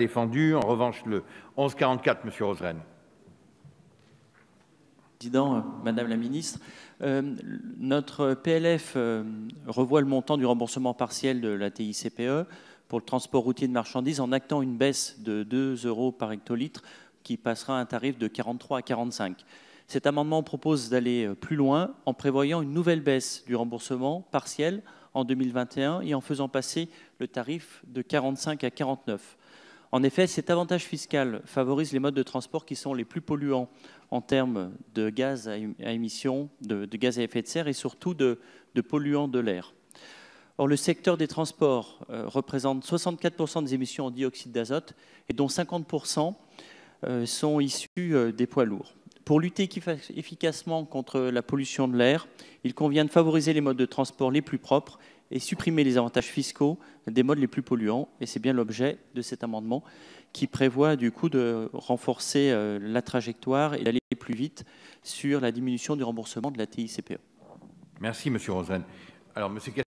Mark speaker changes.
Speaker 1: défendu. En revanche, le 1144, Monsieur Roseraine. Président, euh, Madame la Ministre, euh, notre PLF euh, revoit le montant du remboursement partiel de la TICPE pour le transport routier de marchandises en actant une baisse de 2 euros par hectolitre qui passera à un tarif de 43 à 45. Cet amendement propose d'aller plus loin en prévoyant une nouvelle baisse du remboursement partiel en 2021 et en faisant passer le tarif de 45 à 49. En effet, cet avantage fiscal favorise les modes de transport qui sont les plus polluants en termes de gaz à émission, de, gaz à effet de serre et surtout de, polluants de l'air. Or, le secteur des transports euh, représente 64% des émissions en dioxyde d'azote et dont 50% euh, sont issus euh, des poids lourds. Pour lutter efficacement contre la pollution de l'air, il convient de favoriser les modes de transport les plus propres et supprimer les avantages fiscaux des modes les plus polluants. Et c'est bien l'objet de cet amendement qui prévoit du coup de renforcer euh, la trajectoire et d'aller plus vite sur la diminution du remboursement de la TICPE. Merci, Monsieur Rosen. Alors, Monsieur